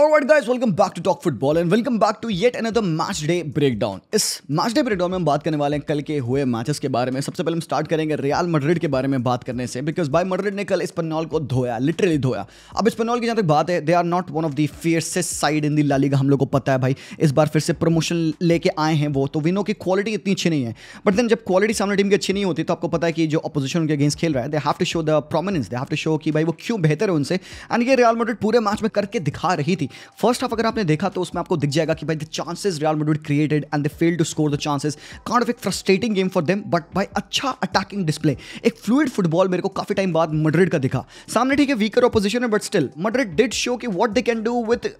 Alright guys, welcome back to Talk Football and welcome back to yet another match day breakdown. इस match day breakdown में हम बात करने वाले हैं कल के हुए मैचेस के बारे में सबसे पहले हम स्टार्ट करेंगे रियाल मड्रिड के बारे में बात करने से बिकॉज बाय मड्रिड ने कल इस्पनॉल को धोया लिटरली धोया अब इस्पनॉल की जहाँ तक बात है they are not one of the fiercest side in the का हम लोग को पता है भाई इस बार फिर से प्रमोशन लेके आए हैं वो तो विनो की क्वालिटी इतनी अच्छी नहीं है बट देन जब क्वालिटी सामने टीम की अच्छी नहीं होती तो आपको पता है कि जो अपोजिशन उनके अगेंस्ट खेल रहा है they have to show the prominence they have to show कि भाई वो क्यों बेहतर है उनसे एंड ये रियाल मड्रिड पूरे मैच में करके दिखा रही थी फर्स्ट हाफ अगर आपने देखा तो उसमें आपको दिख जाएगा कि भाई the chances Real Madrid created and the fail to score the chances count of एक frustrating game for them but भाई अच्छा अटैकिंग डिस्प्ले एक फ्लूड फुटबॉल मेरे को काफी टाइम बाद मड्रिड का दिखा सामने ठीक है वीकर ऑपोजिशन है but still Madrid did show कि what they can do with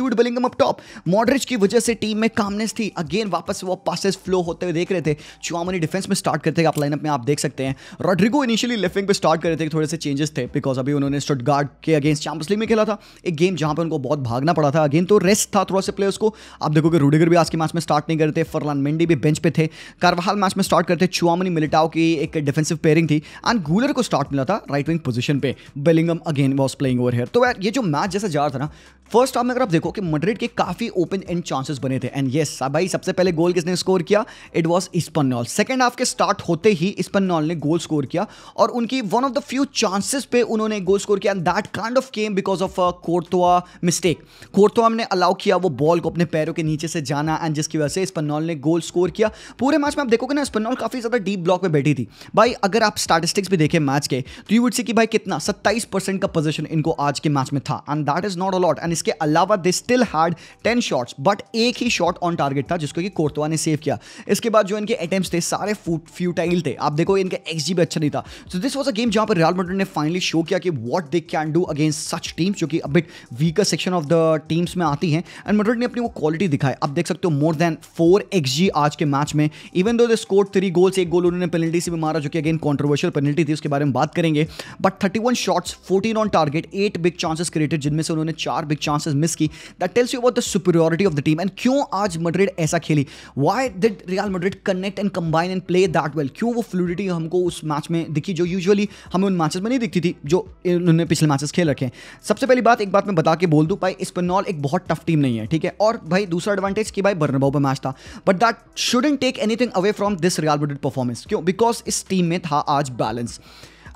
Jude Bellingham up top Modric की वजह से टीम में कामनेस थी अगेन वापस वो पासेस फ्लो होते हुए देख रहे थे चुआमनी डिफेंस में स्टार्ट करते आप लाइनअप में आप देख सकते हैं रॉड्रिगो इनिशियली लेफ्टिंग पे स्टार्ट कर रहे थे थोड़े से चेंजेस थे बिकॉज अभी उन्होंने स्टुटगार्ड के अगेंस्ट चैंपियंस लीग में खेला था एक गेम जहां पर उनको बहुत भागना पड़ा था अगेन तो रेस्ट था थोड़ा से प्लेयर्स को आप देखोगे रूडिगर भी आज के मैच में स्टार्ट नहीं करते फरलान मेंडी भी बेंच पे थे कारवाहाल मैच में स्टार्ट करते चुआमनी मिलिटाओ की एक डिफेंसिव पेयरिंग थी एंड गूलर को स्टार्ट मिला था राइट विंग पोजिशन पे Bellingham again was playing over here तो यार ये जो मैच जैसा जा रहा था ना फर्स्ट हाफ में अगर आप देखो कि मड्रिड के काफ़ी ओपन एंड चांसेस बने थे एंड येस भाई सबसे पहले गोल किसने स्कोर किया it was Espanyol second half के स्टार्ट होते ही इस्पन्नॉल ने गोल स्कोर किया और उनकी one of the few chances पे उन्होंने गोल स्कोर किया and that kind of came because of Courtois mistake एक कोर्तोआम ने अलाउ किया वो बॉल को अपने पैरों के नीचे से जाना एंड जिसकी वजह से स्पन्नौल ने गोल स्कोर किया पूरे मैच में आप देखोगे ना स्पन्नौल काफ़ी ज़्यादा डीप ब्लॉक में बैठी थी भाई अगर आप स्टैटिस्टिक्स भी देखें मैच के तो यू वुड सी कि भाई कितना सत्ताईस का पोजिशन इनको आज के मैच में था and that is not a lot and इसके अलावा they still had ten shots but एक ही शॉट ऑन टारगेट था जिसको कि कोर्तवा ने सेव किया इसके बाद जो इनके अटेम्प्ट थे सारे फ्यूटाइल थे आप देखो इनका एक्स भी अच्छा नहीं था so this was a game जहां पर रियल मोटर ने फाइनली शो किया कि what they can do against such team जो कि अब weaker section of the teams में आती हैं एंड मेड्रिड ने अपनी वो क्वालिटी दिखाई आप देख सकते हो मोर देन फोर एक्स आज के मैच में even though the score three goals एक गोल उन्होंने पेनल्टी से भी मारा जो कि अगेन कॉन्ट्रोवर्शियल पेनल्टी थी उसके बारे में बात करेंगे but thirty one shots fourteen on target eight big chances created जिनमें से उन्होंने चार बिग चांसेस मिस की that tells you about the superiority of the team and क्यों आज मड्रिड ऐसा खेली why did Real Madrid connect and combine and play that well क्यों वो फ्लूडिटी हमको उस मैच में दिखी जो यूजुअली हमें उन मैचेस में नहीं दिखती थी जो उन्होंने पिछले मैचेस खेल रखे हैं सबसे पहली बात एक बात मैं बता के बोल दूँ भाई स्पिनॉल एक बहुत टफ टीम नहीं है ठीक है और भाई दूसरा एडवांटेज कि भाई बर्नबाउ पर मैच था but that shouldn't take anything away from this real performance क्यों बिकॉज इस टीम में था आज बैलेंस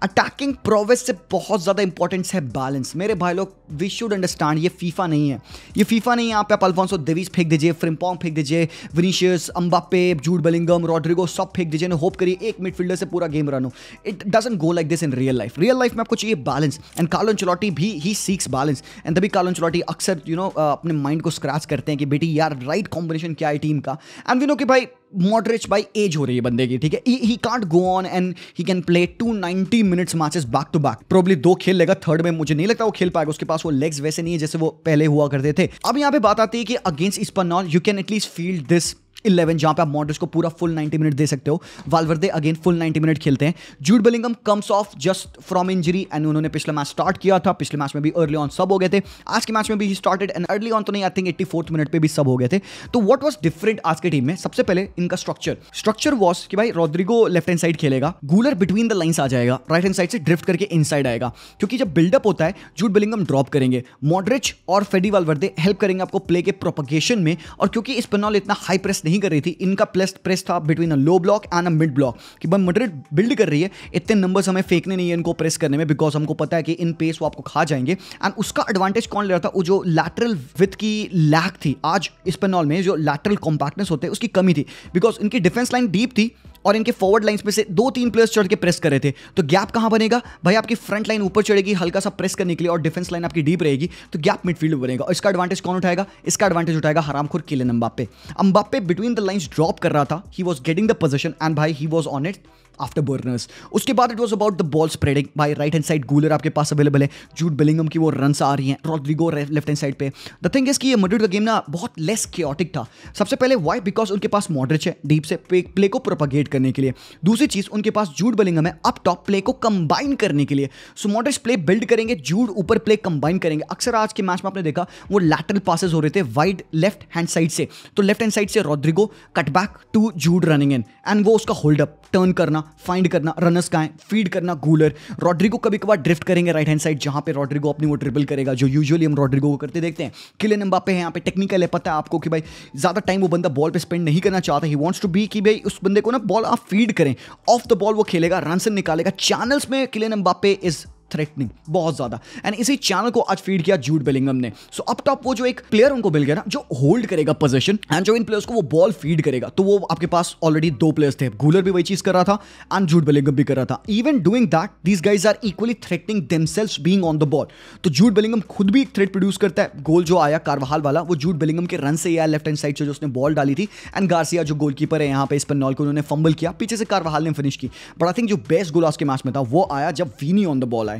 अटैकिंग प्रोवेस से बहुत ज़्यादा इंपॉर्टेंस है बैलेंस मेरे भाई लोग वी शुड अंडरस्टैंड ये फीफा नहीं है ये फीफा नहीं है आप आप अल्फोंसो देवीस फेंक दीजिए फ्रिम्पोंग फेंक दीजिए Vinicius Mbappe Jude Bellingham Rodrygo सब फेंक दीजिए होप करिए एक मिडफील्डर से पूरा गेम रन हो it doesn't go like this in real life real life में आपको चाहिए बैलेंस एंड कार्लोन चलौटी भी ही सीक्स बैलेंस एंड तभी कार्लोन चलौटी अक्सर यू नो अपने माइंड को स्क्रैच करते हैं कि बेटी यार राइट कॉम्बिनेशन क्या है टीम का एंड वी नो कि भाई मॉडरेट बाई एज हो रही है बंदे की ठीक है he can't go on and he can play two ninety minutes matches back to back probably दो खेल लेगा थर्ड में मुझे नहीं लगता वो खेल पाएगा उसके पास वो लेग्स वैसे नहीं है जैसे वो पहले हुआ करते थे अब यहाँ पे बात आती है कि अगेंस्ट इस पर नॉन you can at least feel this eleven जहां पे आप मॉडर्स को पूरा फुल 90 मिनट दे सकते हो वालवर्दे अगेन फुल 90 मिनट खेलते हैं Jude Bellingham comes off just from injury and उन्होंने पिछला मैच स्टार्ट किया था पिछले मैच में भी अर्ली ऑन सब हो गए थे आज के मैच में भी he started and early on तो नहीं I think eighty fourth minute पर भी सब हो गए थे तो वट वॉज डिफरेंट आज की टीम में सबसे पहले इनका स्ट्रक्चर स्ट्रक्चर वॉज कि भाई रॉड्रिगो लेफ्ट हैंड साइड खेलेगा गूलर बिटवीन द लाइन्स आ जाएगा राइट हैंड साइड से ड्रिफ्ट करके इन आएगा क्योंकि जब बिल्डअप होता है जूड बिलिंगम ड्रॉप करेंगे मॉडरिच और फेडी वालवर्दे हेल्प करेंगे आपको प्ले के प्रोपगेशन में और क्योंकि इस पेनॉल इतना हाई प्रेस नहीं नहीं कर रही थी इनका प्लस प्रेस था between a low block and a mid block कि भाई मड्रिड बिल्ड कर रही है इतने नंबर्स हमें फेंकने नहीं है इनको प्रेस करने में बिकॉज हमको पता है कि इन पेस वो आपको खा जाएंगे एंड उसका एडवांटेज कौन ले रहा था वो जो लैटरल विथ की लैक थी आज इस पेनॉल में जो लैटरल कॉम्पैक्टनेस होते हैं उसकी कमी थी बिकॉज इनकी डिफेंस लाइन डीप थी और इनके फॉरवर्ड लाइंस में से दो तीन प्लेयर्स चढ़ के प्रेस कर रहे थे तो गैप कहाँ बनेगा भाई आपकी फ्रंट लाइन ऊपर चढ़ेगी हल्का सा प्रेस करने के लिए और डिफेंस लाइन आपकी डीप रहेगी तो गैप मिडफील्ड बनेगा और इसका एडवांटेज कौन उठाएगा इसका एडवांटेज उठाएगा हरामखोर Kylian Mbappe Mbappe between the lines drop कर रहा था he was getting the position and भाई he was on it after burners उसके बाद it was about the ball spreading by right hand side Guler आपके पास अवेलेबल है jute बिलिंगम की वो रन आ रही हैं रॉड्रिगो लेफ्ट हैंड साइड पे द थिंग इज की ये का गेम ना बहुत लेस क्योटिक था सबसे पहले वाई बिकॉज उनके पास मॉडरिच है डीप से प्ले को प्रोपागेट करने के लिए दूसरी चीज़ उनके पास जूट बिलिंगम है अप टॉप प्ले को कंबाइन करने के लिए सो मॉडरिच प्ले बिल्ड करेंगे जूड ऊपर प्ले कंबाइन करेंगे अक्सर आज के मैच में आपने देखा वो लैटरल पासेज हो रहे थे वाइड लेफ्ट हैंड साइड से तो लेफ्ट हैंड साइड से Rodrigo cutback to Jude running in and वो उसका होल्डअप टर्न करना फाइंड करना रनर्स का है फीड करना गूलर रॉड्रिगो कभी कभार ड्रिफ्ट करेंगे राइट हैंड साइड जहां पे रॉड्रिगो अपनी वो ट्रिपल करेगा जो यूजुअली हम रॉड्रिगो को करते देखते हैं नंबा पे है यहाँ पे टेक्निकल है पता है आपको कि भाई ज़्यादा टाइम वो बंदा बॉल पर स्पेंड नहीं करना चाहता ही वॉन्ट्स टू बी कि भाई उस बंदे को ना बॉल आप फीड करें ऑफ द बॉल वो खेलेगा रनसन निकालेगा चैनल्स में नंबा पे इज़ थ्रेटनिंग बहुत ज़्यादा एंड इसी चैनल को आज फीड किया जूट बेलिंगम ने सो अप टॉप वो जो एक प्लेयर उनको मिल गया ना जो होल्ड करेगा पोजिशन एंड जो इन प्लेयर्स को वो बॉल फीड करेगा तो वो आपके पास ऑलरेडी दो प्लेयर्स थे गूलर भी वही चीज़ कर रहा था एंड जूट बेलिंगम भी कर रहा था even doing that these guys are equally threatening themselves being on the ball तो जूट बेलिंगम खुद भी एक थ्रेट प्रोड्यूस करता है गोल जो आया कारवाल वाला वो जूट बेलिंगम के रन से ही आया लेफ्ट हैंड साइड से जो उसने बॉल डाली थी एंड गार्सिया जो गोलकीपर है यहाँ पे इस नॉल को उन्होंने फंबल किया पीछे से कारवाल ने फिनिश की बट आई थिंक जो बेस्ट गोल आज के मैच में था वो आया जब वीनी ऑन द बॉल आए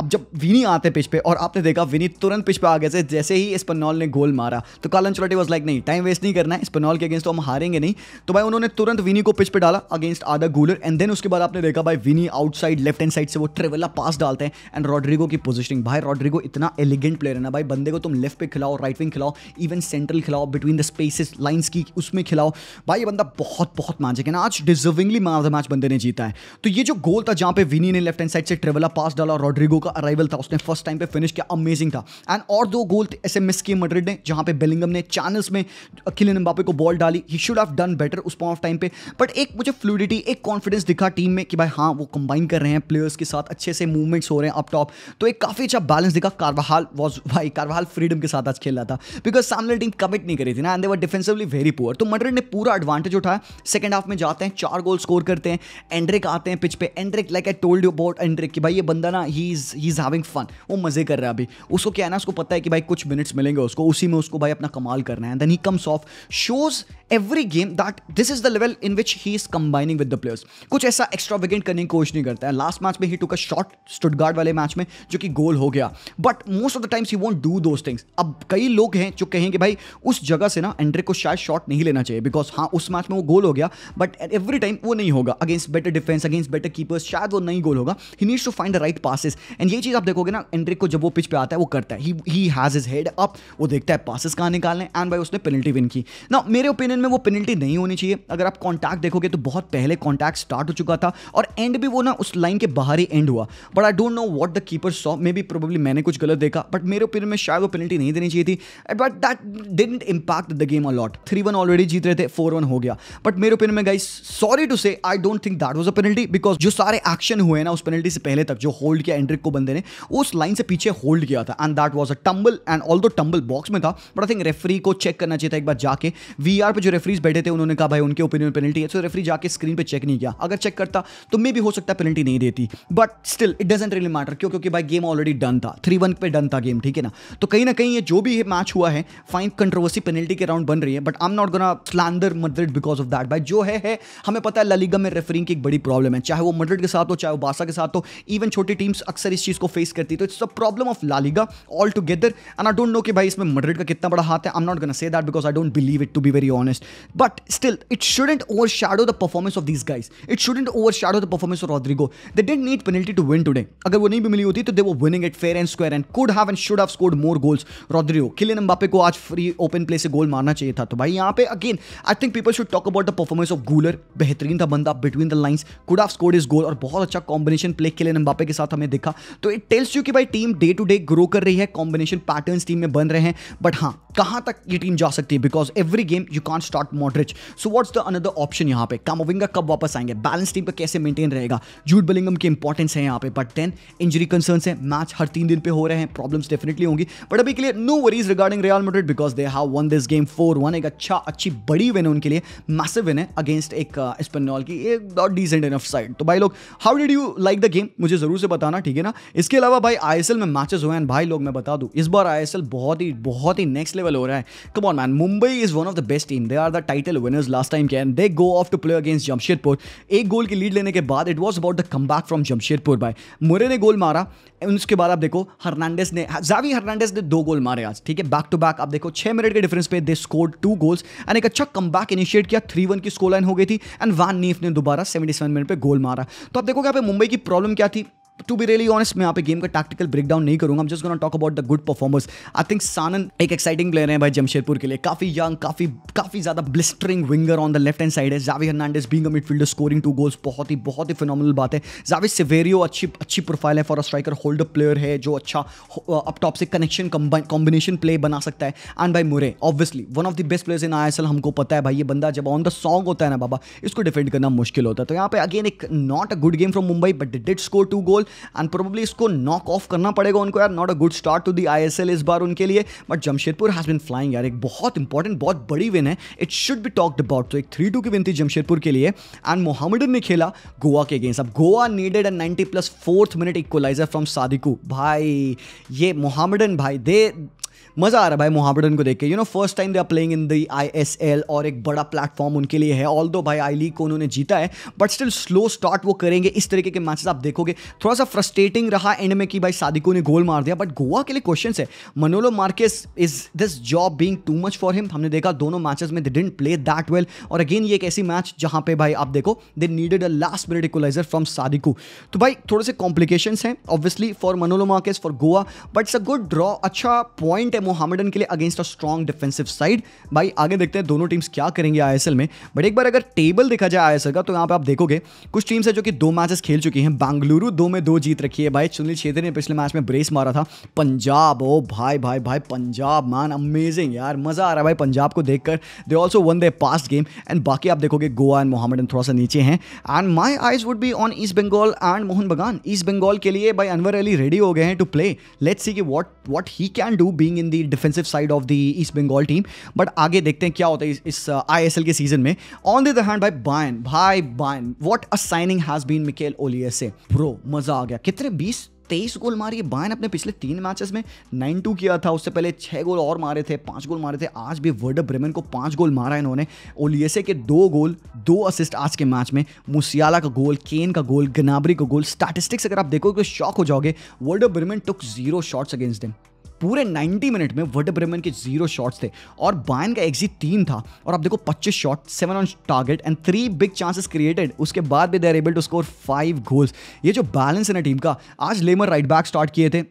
अब जब विनी आते पिच पे और आपने देखा विनी तुरंत पिच पे आ गए थे जैसे ही स्पनॉल ने गोल मारा तो कालन चोटी वॉज लाइक नहीं टाइम वेस्ट नहीं करना है स्पनॉल के अगेंस्ट तो हम हारेंगे नहीं तो भाई उन्होंने तुरंत विनी को पिच पे डाला अगेंस्ट आधा गोलर एंड देन उसके बाद आपने देखा भाई Vini outside left hand side से वो ट्रेवला पास डालते हैं एंड रॉड्रिगो की पोजिशनिंग भाई रॉड्रिगो इतना एलिगेंट प्लेयर है ना भाई बंदे को तुम लेफ्ट पे खिलाओ राइट विंग खिलाओ इवन सेंट्रल खिलाओ बिटवीन द स्पेसिस लाइन्स की उसमें खिलाओ भाई ये बंदा बहुत बहुत मैजिक है ना आज deservingly man of the match बंदे ने जीता है तो ये जो गोल था जहाँ पे विनी ने लेफ्ट हैंड साइड से ट्रेवला पास डाला रॉड्रिगो का का अराइवल था उसने फर्स्ट टाइम पे फिनिश किया अमेजिंग था एंड और दो गोल थे ऐसे मिस किए मड्रिड ने जहाँ पे बेलिंगम ने चैनल्स में अखिल नम्बापे को बॉल डाली he should have done better उस पॉइंट ऑफ टाइम पे बट एक मुझे फ्लूडिटी एक कॉन्फिडेंस दिखा टीम में कि भाई हाँ वो कंबाइन कर रहे हैं प्लेयर्स के साथ अच्छे से मूवमेंट्स हो रहे हैं अप टॉप तो एक काफ़ी अच्छा बैलेंस दिखा कारवाहाल वॉज भाई कारवाहाल फ्रीडम के साथ आज खेल रहा था बिकॉज सामने टीम कमिट नहीं करी थी ना and they were defensively very poor तो मड्रिड ने पूरा एडवांटेज उठाया सेकंड हाफ में जाते हैं चार गोल स्कोर करते हैं एंड्रिक आते हैं पिच पे Endrick like I told you about Endrick कि भाई ये बंदा ना he is he is having fun वो मजे कर रहा है अभी उसको क्या है ना उसको पता है कि भाई कुछ मिनट्स मिलेंगे उसको उसी में उसको भाई अपना कमाल करना है then he comes off shows every game that this is the level in which he is combining with the players कुछ ऐसा एक्स्ट्रा विकेंट करने की कोशिश नहीं करता है लास्ट मैच में ही टुक अ शॉर्ट स्टुडगार्ड वाले मैच में जो कि गोल हो गया but most of the times he won't do those things अब कई लोग हैं जो कहेंगे भाई उस जगह से ना एंड्रे को शायद शॉट नहीं लेना चाहिए बिकॉज हाँ उस मैच में वो गोल हो गया बट एवरी टाइम वो नहीं होगा against better defence against better keepers शायद वो नहीं गोल होगा he needs to find the right passes and ये चीज़ आप देखोगे ना एंड्रिक को जब वो पिच पे आता है वो करता है he has his head up वो देखता है पासिस कहाँ निकालने एंड भाई उसने पेनल्टी विन की ना मेरे ओपिनियन में वो पेनल्टी नहीं होनी चाहिए अगर आप कॉन्टैक्ट देखोगे तो बहुत पहले कॉन्टैक्ट स्टार्ट हो चुका था और एंड भी वो ना उस लाइन के बाहर ही एंड हुआ but I don't know what the keeper saw maybe probably मैंने कुछ गलत देखा बट मेरे ओपिनियन में शायद वो पेनल्टी नहीं देनी चाहिए थी but that didn't impact the game a lot three one already जीत रहे थे फोर वन हो गया बट मेरे ओपिनियन में guys sorry to say I don't think that was a penalty because जो सारे एक्शन हुए ना उस पेनल्टी से पहले तक जो होल्ड किया एंड्रिक को को बंदे ने उस लाइन से पीछे होल्ड किया था and that was a tumble and although tumble box में था बट आई थिंक रेफरी को चेक करना चाहिए था एक बार जाके वी आर पर जो रेफरीज बैठे थे उन्होंने कहा भाई उनके ओपिनियन पेनल्टी है सो रेफरी जाके स्क्रीन पर चेक नहीं किया अगर चेक करता तो मे भी हो सकता है पेनल्टी नहीं देती but still it doesn't really matter क्यों क्योंकि भाई गेम ऑलरेडी डन था थ्री वन पे डन था गेम ठीक है ना तो कहीं ना कहीं ये जो भी मैच हुआ है फाइन कंट्रोवर्सी पेनल्टी के राउंड बन रही है but I am not gonna slander Madrid because of that भाई जो है है हमें पता है ललीगा में रेफरिंग की एक बड़ी प्रॉब्लम है चाहे वो मद्रिड के साथ हो चाहे वो बासा के साथ हो इवन छोटी टीम्स अक्सर इस चीज़ को फेस करती तो it's a problem of LaLiga all together and I don't know कि भाई इसमें मड्रिड का कितना बड़ा हाथ है I am not gonna say that because I don't believe it to be very honest but still it shouldn't overshadow the performance of this guys it shouldn't overshadow the performance of Rodrigo they didn't need penalty to win today अगर वो नहीं भी मिली होती तो they were winning it fair and square and could have and should have scored more goals Rodrigo Kylian Mbappe को आज free open play से गोल मारना चाहिए था तो भाई यहाँ पे again I think people should talk about the performance of Guler बेहतरीन था बंदा between the lines could have scored his goal और बहुत अच्छा कॉम्बिनेशन प्ले किले नंबापे के साथ हमें देखा तो इट टेल्स यू कि भाई team day to day grow कर रही है कॉम्बिनेशन पैटर्न्स टीम में बन रहे हैं बट हाँ कहां तक ये टीम जा सकती है because every game you can't start Modric so what's the another option यहां पे कामोविंगा कब वापस आएंगे बैलेंस टीम का कैसे मेंटेन रहेगा जूट बलिंगम की इंपॉर्टेंस है यहां पे बट देन इंजरी कंसर्न है मैच हर तीन दिन पे हो रहे हैं प्रॉब्लम्स डेफिनेटली होंगी बट अभी के लिए no worries regarding Real Madrid because they have won this game four one एक अच्छा अच्छी बड़ी विन है उनके लिए मैसिव विन है अगेंस्ट एक स्पेनॉल की एक नॉट डिसेंट इनफ साइड तो भाई लोग how did you like the game मुझे जरूर से बताना ठीक है ना इसके अलावा भाई आई में मैचेस हुए हैं भाई लोग मैं बता दू इस बार आई बहुत ही बहुत ही नेक्स्ट लेवल लेवल हो रहा है come on man Mumbai is one of the best team they are the title winners last time can they go off to play against Jamshedpur एक गोल की लीड लेने के बाद it was about the comeback from Jamshedpur by Murray ने goal मारा उसके बाद आप देखो हर्नांडेस ने जावी हर्नांडेस ने दो गोल मारे आज ठीक है बैक टू बैक आप देखो छह मिनट के डिफरेंस पे they score two goals and एक अच्छा कम बैक इनिशिएट किया थ्री वन की स्कोर लाइन हो गई थी एंड वान नीफ ने दोबारा सेवेंटी सेवन मिनट पर गोल मारा तो आप देखो क्या मुंबई की प्रॉब्लम क्या थी टू बी रियली ऑनेस्ट मैं यहाँ पे गेम का टैक्टिकल ब्रेकडाउन नहीं करूंगा just gonna talk about the good performers I think Sanan एक एक्साइटिंग प्लेयर है भाई जमशेदपुर के लिए काफी यंग काफी काफी ज्यादा blistering winger on the left hand side है Javi Hernandez being a midfielder scoring two goals बहुत ही बहुत ही फिनोमिनल बात है जावी सिवेरियो अच्छी अच्छी प्रोफाइल है for a striker holder player है जो अच्छा अप uh, टॉप से कनेक्शन कॉम्बिनेशन प्ले बना सकता है and by Murray obviously one of the best players in I हमको पता है भाई ये बंदा जब ऑन द सॉन्ग होता है ना बाबा इसको डिफेंड करना मुश्किल होता है तो यहाँ पे अगेन एक not a good game from Mumbai but did score two goal and probably इसको नॉक ऑफ करना पड़ेगा उनको यार not a good start to the I इस बार उनके लिए but Jamshedpur has been flying यार एक बहुत इंपॉर्टेंट बहुत बड़ी विन है it should be talked about तो एक थ्री टू की विन थी जमशेदपुर के लिए एंड मोहम्मडन ने खेला गोवा के अगेंस्ट अब Goa needed and ninety plus fourth minute equaliser from Sadiku भाई ये मोहम्मदन भाई दे मजा आ रहा है भाई मोहामडन को देख के you know first time they are playing in the I और एक बड़ा प्लेटफॉर्म उनके लिए है ऑल दो भाई आई लीग को उन्होंने जीता है बट स्टिल स्लो स्टार्ट वो करेंगे इस तरीके के मैचेस आप देखोगे थोड़ा सा फ्रस्ट्रेटिंग रहा एंड में कि भाई सादिको ने गोल मार दिया बट गोवा के लिए क्वेश्चन है Manolo Marquez is this job being too much for him हमने देखा दोनों मैचेस में they didn't play that well और अगेन ये एक ऐसी मैच जहाँ पे भाई आप देखो they needed a last minute equaliser from Sadiku तो भाई थोड़े से कॉम्प्लीकेशन अच्छा है obviously for Manolo Marquez for Goa but it's a good draw अच्छा पॉइंट है मोहम्मडन के लिए against a strong defensive side भाई आगे देखते हैं दोनों टीम्स क्या करेंगे आईएसएल में बट एक बार अगर टेबल देखा जाए आईएसएल का तो यहाँ पे आप देखोगे कुछ टीम्स है जो कि दो मैचेस खेल चुकी हैं बेंगलुरु दो में दो जीत रखी है भाई सुनील छेत्री ने पिछले मैच में ब्रेस मारा था पंजाब ओ भाई भाई भाई पंजाब मान अमेजिंग यार मज़ा आ रहा है भाई पंजाब को देखकर they also won the past game and बाकी आप देखोगे गोवा एंड मोहम्मडन थोड़ा सा नीचे हैं and my eyes would be on East Bengal and Mohun Bagan East Bengal के लिए भाई अनवर अली रेडी हो गए हैं टू प्ले लेट्स सी कि what what he can do being in the defensive side of the East Bengal team but आगे देखते हैं क्या होता है इस आई एस एल के सीजन में ऑन द हैंड बाई बायन भाई Bayern what a signing has been Michael Olise से प्रो मजा आ गया कितने बीस तेईस गोल मारिए बायन अपने पिछले तीन मैचेस में नाइन टू किया था उससे पहले छः गोल और मारे थे पांच गोल मारे थे आज भी वर्ड ब्रेमन को पांच गोल मारा है इन्होंने ओलियसे के दो गोल दो असिस्ट आज के मैच में मुसियाला का गोल केन का गोल गनाबरी का गोल स्टैटिस्टिक्स अगर आप देखोगे तो शॉक हो जाओगे Werder Bremen took zero shots against दिन पूरे 90 मिनट में वर्ड ब्रेमन के जीरो शॉट्स थे और बायन का एग्जिट तीन था और आप देखो 25 shot seven on target and three big chances created उसके बाद भी they are able to score five goals ये जो बैलेंस है ना टीम का आज लेमर राइट बैक स्टार्ट किए थे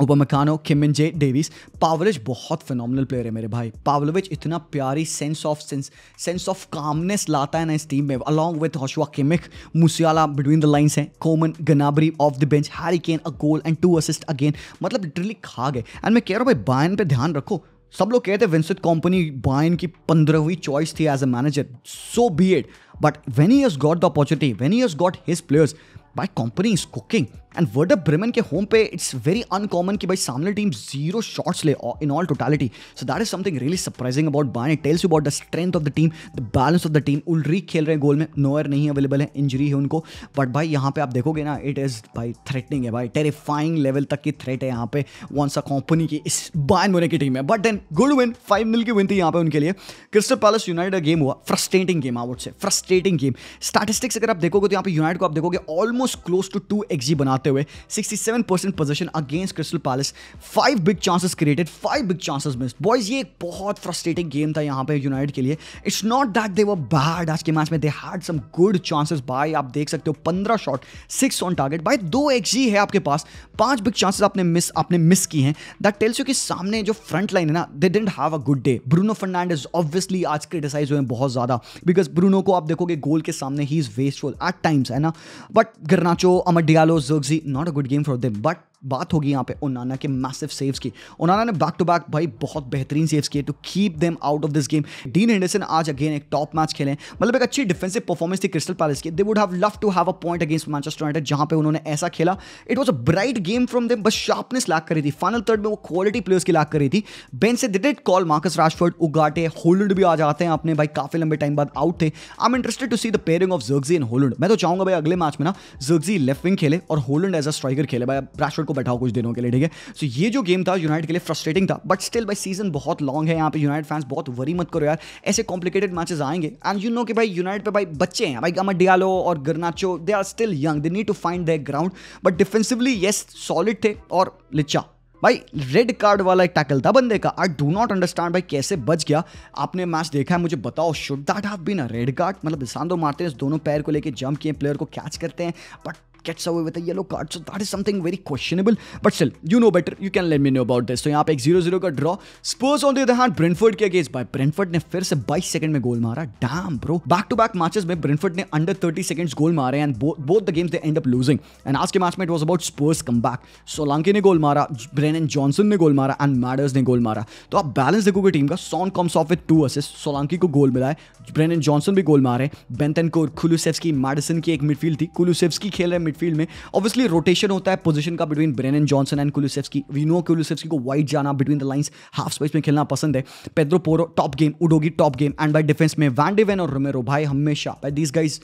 उपमकानो किमिन जे डेविस पावलिच बहुत फिनोमिनल प्लेयर है मेरे भाई पावलोविच इतना प्यारी sense of sense sense of calmness लाता है ना इस टीम में along with Joshua Kimmich Musiala between the lines है Coman Gnabry off the bench Harry Kane a goal and two assist again मतलब लिटरली खा गए एंड मैं कह रहा हूँ भाई बायन पे ध्यान रखो सब लोग कहते हैं विंसित कंपनी बायन की पंद्रहवीं चॉइस थी as a manager so be एड but when he has got the opportunity when he has got his players by company is cooking and word ब्रिमन के होम पे इट्स वेरी अनकॉमन कि भाई सामने टीम जीरो शॉट्स ले in all totality so that is something really surprising about बाय tells you about the strength of the team the balance of the team उल्री खेल रहे हैं गोल में नोयर नहीं अवेलेबल है इंजरी है उनको बट भाई यहाँ पे आप देखोगे ना इट इज़ भाई थ्रेटनिंग है भाई टेरिफाइंग लेवल तक की थ्रेट है यहाँ पे वन सा कंपनी की इस बायन मोने की टीम है but then good win five मिल की विन थी यहाँ पे उनके लिए क्रिस्टल पैलेस यूनाइटेड गेम हुआ फ्रस्ट्रेटिंग गेम आउट से फ्रस्ट्रेटिंग गेम स्टैटिस्टिक्स अगर आप देखोगे तो यहाँ पे यूनाइट को आप देखोगे almost close to two xG बना बनाते हुए 67 percent position against Crystal Palace five big chances created five big chances miss boys ये एक बहुत फ्रस्ट्रेटिंग गेम था यहाँ पे यूनाइटेड के लिए it's not that they were bad आज के मैच में they had some good chances बाय आप देख सकते हो पंद्रह शॉट सिक्स ऑन टारगेट बाय दो एक्स है आपके पास पांच बिग चांसेस आपने मिस आपने मिस की हैं दैट टेल्स यू कि सामने जो फ्रंट लाइन है ना they didn't have a good day Bruno Fernandes obviously आज क्रिटिसाइज हुए बहुत ज़्यादा बिकॉज ब्रूनो को आप देखोगे गोल के सामने he is wasteful at times है ना but Garnacho Amad Diallo Zirkzee obviously not a good game for them, but बात होगी यहाँ पे ओनाना के मैसिव सेव्स की ओनाना ने बैक टू बैक भाई बहुत बेहतरीन सेव्स किए to keep them out of this game Dean Henderson आज अगेन एक टॉप मैच खेले मतलब एक अच्छी डिफेंसिव परफॉर्मेंस थी क्रिस्टल पैलेस की they would have love to have a point against Manchester United जहाँ पे उन्होंने ऐसा खेला it was a bright game from them बस शार्पनेस लैक करी थी फाइनल थर्ड में वो क्वालिटी प्लेयर्स की लैक करी थी बेन से दि इट कॉल मार्कस राशफर्ड उगाटे होल्ड भी आ जाते हैं अपने भाई काफी लंबे टाइम बाद आउट थे I am interested to see the pairing of Zirkzee and Hojlund मैं तो चाहूंगा भाई अगले मैच में ना जर्गजी लेफ्ट विंग खेले और होल्ड एज अ स्ट्राइकर खेले भाई राशफर्ड को बैठाओ कुछ दिनों के लिए ठीक है सो ये जो गेम था यूनाइट के लिए फ्रस्ट्रेटिंग था बट स्टिल भाई सीजन बहुत लॉन्ग है यहाँ पे यूनाइट फैंस बहुत वरी मत करो यार ऐसे कॉम्प्लिकेटेड मैचेस आएंगे एंड यू नो कि भाई यूनाइट पे भाई बच्चे हैं भाई गामा डियालो और Garnacho they are still young they need to find the ground but defensively yes solid थे और लिचा भाई रेड कार्ड वाला एक टैकल था बंदे का आई डू नॉट अंडरस्टैंड भाई कैसे बच गया आपने मैच देखा है मुझे बताओ should that have been a red card मतलब दिसांदो मारते हैं दोनों पैर को लेके जंप किए प्लेयर को कैच करते हैं but gets away with a yellow card. So that is something very questionable. But still, you know better. You can let me know about this. तो यहाँ पे एक जीरो जीरो का draw Spurs on the other hand Brentford के अगेंस्ट भाई ब्रेनफर्ड ने फिर से 22 सेकंड में गोल मारा damn bro back to back matches में ब्रेनफर्ड ने अंडर 30 सेकंड्स गोल मारे and both the games they end up losing and आज के मैच में it was about Spurs comeback Solanke ने गोल मारा ब्रेनन जॉनसन ने गोल मारा एंड मैडर्स ने गोल मारा तो आप बैलेंस देखोगे टीम का Son comes off with two assist Solanke को गोल मिला है ब्रेनन जॉनसन भी गोल मारे बेंतन कोर कुलूसेव्सकी मैडिसन की एक मिडफील्ड थी कुलूसेव्सकी खेल रहे मिडफील्ड में ऑब्वियसली रोटेशन होता है पोजीशन का between Brennan and Johnson and Kulusevski we know Kulusevski को वाइड जाना between the lines half space में खेलना पसंद है Pedro Porro top game Udogie top game and बाय डिफेंस में वैंडिवेन और रोमेरो भाई हमेशा these guys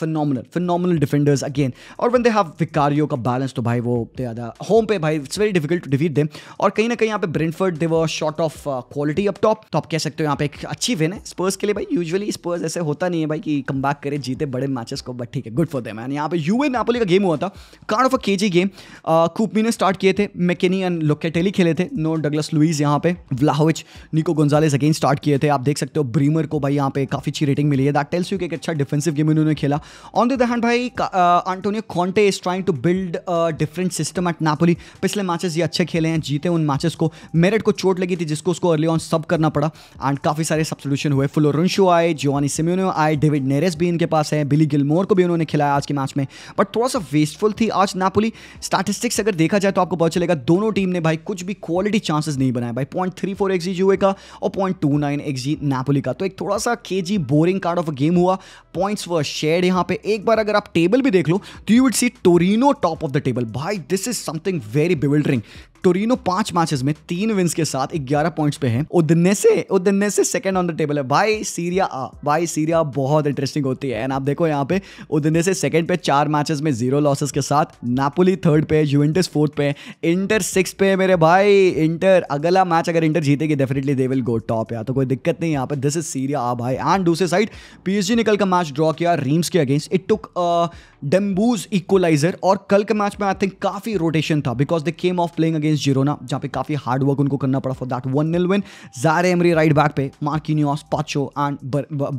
phenomenal, phenomenal defenders again और वन दे हैव विकारियो का बैलेंस तो भाई वो तो ज़्यादा होम पे भाई it's very difficult to defeat them और कहीं ना कहीं यहाँ पे Brentford they were short of quality up top तो आप कह सकते हो यहाँ पे एक अच्छी विन है स्पर्स के लिए भाई यूजुअली स्पर्स ऐसे होता नहीं है भाई कि कम बैक करे जीते बड़े मैचेस को बट ठीक है गुड फॉर देम एंड यहाँ पे यू एन नापोली का गेम हुआ था कार्ड ऑफ अ के जी गेम कूपमी ने स्टार्ट किए थे मेकेनी एंड लोकेटेली खेले थे नो डगलस लुइस यहाँ पे व्लाहोविच निको गोंजालेस अगेन स्टार्ट किए थे आप देख सकते हो ब्रीमर को भाई यहाँ पे काफ़ी अच्छी रेटिंग मिली है दैट टेल्स यू कि एक अच्छा डिफेंसिव गेम इन्होंने खेला ऑन द हैंड भाई Antonio Conte is trying to build different system at Napoli पिछले मैचेस ये अच्छे खेले हैं जीते उन मैचेस को मेरिट को चोट लगी थी जिसको उसको अर्ली ऑन सब करना पड़ा एंड काफ़ी सारे सब्सोल्यूशन हुए फुलो फुलोरशो आए जोनी सिम्यूनो आए डेविड नेरेस भी इनके पास है बिली गिलमोर को भी उन्होंने खिलाया आज के मैच में बट थोड़ा सा वेस्टफुल थी आज नापोली स्टैटिस्टिक्स अगर देखा जाए तो आपको पता चलेगा दोनों टीम ने भाई कुछ भी क्वालिटी चांसेस नहीं बनाए भाई पॉइंट थ्री फोर एक्स यूए का और point two nine x G Napoli का तो एक थोड़ा सा के जी बोरिंग कार्ड ऑफ अ गेम हुआ पॉइंट्स व शेयर यहां पे एक बार अगर आप टेबल भी देख लो तो you will see Torino top of the table भाई this is something very bewildering Torino पांच मैचेस में तीन विंस के साथ ग्यारह पॉइंट्स पे है Udinese Udinese second on the table है भाई सीरिया आ भाई सीरिया बहुत इंटरेस्टिंग होती है एंड आप देखो यहाँ पे उदनेसे सेकंड पे चार मैचेस में जीरो लॉसेस के साथ नापोली थर्ड पे जुवेंटस फोर्थ पे इंटर सिक्स पे मेरे भाई इंटर अगला मैच अगर इंटर जीतेगी definitely they will go top या तो कोई दिक्कत नहीं यहाँ पे दिस इज सीरिया आ भाई एंड दूसरे साइड ने निकल का मैच ड्रॉ किया रीम्स के अगेंस्ट इट टुक डेम्बूज इक्वलाइजर और कल के मैच में आई थिंक काफी रोटेशन था because they came off playing against against ना जहाँ पे काफ़ी हार्ड वर्क उनको करना पड़ा for that one nil win Zaire Emery right back पे मार्किनियोस पाचो एंड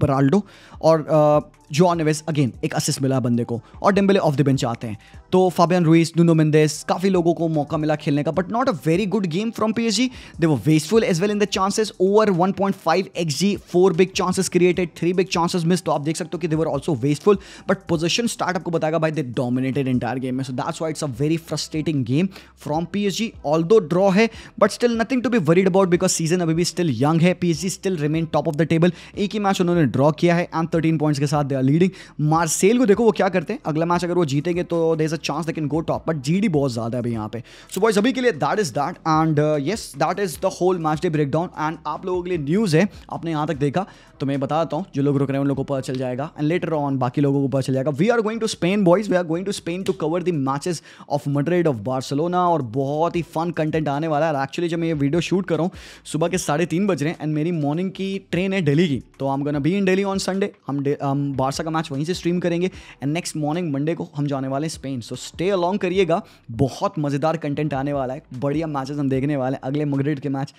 बराल्डो और uh, जॉन एवेस अगेन एक असिस्ट मिला बंदे को और डिम्बले ऑफ द बेंच आते हैं तो फाबियन रुइस नूनो मिंदेस काफ़ी लोगों को मौका मिला खेलने का but not a very good game from P H G they वो wasteful as well in the chances over one point five x G four big chances created three big chances miss तो आप देख सकते हो कि they were also wasteful but position startup को बताएगा भाई दे डोमिनेटेड इंटायर गेम में so that's why it's a very frustrating game from P H G all दो ड्रॉ है but still nothing to be worried about because season अभी भी still young है P H G still remain top of the table एक ही match उन्होंने draw किया है एंड थर्टीन पॉइंट्स के साथ दे आर लीडिंग मार्सेल को देखो वो क्या करते हैं अगला मैच अगर वो जीतेंगे तो there is a chance they can go top but जी बहुत ज़्यादा है अभी यहाँ पे सो बॉय सभी के लिए that is that and yes that is the whole match day break down and आप लोगों के लिए न्यूज़ है आपने यहाँ तक देखा तो मैं बताता हूँ जो लोग रुक रहे हैं उन लोगों को पता चल जाएगा एंड लेटर ऑन बाकी लोगों को पता चल जाएगा we are going to Spain boys we are going to Spain to cover the matches of Madrid of Barcelona और बहुत ही फन कंटेंट आने वाला है एक्चुअली जब मैं ये वीडियो शूट कर रहा हूँ सुबह के साढ़े तीन बज रहे हैं एंड मेरी मॉर्निंग की ट्रेन है डेली की तो हम gonna be in daily on Sunday हम हम बारसा का मैच वहीं से स्ट्रीम करेंगे एंड नेक्स्ट मॉर्निंग मंडे को हम जाने वाले हैं स्पेन सो स्टे अलॉन्ग करिएगा बहुत मज़ेदार कंटेंट आने वाला है बढ़िया मैचेस हम देखने वाले हैं अगले मगरेड के मैच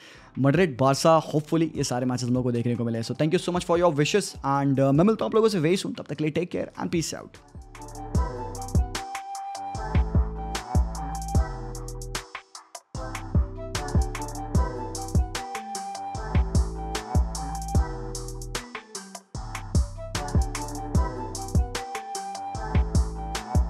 मडरेड बारसा होपफुली ये सारे मैचेस हम लोग को देखने को मिले so thank you so much for your wishes and मैं मिलता हूँ आप लोगों से वेरी सुन तब तक ले take care and peace out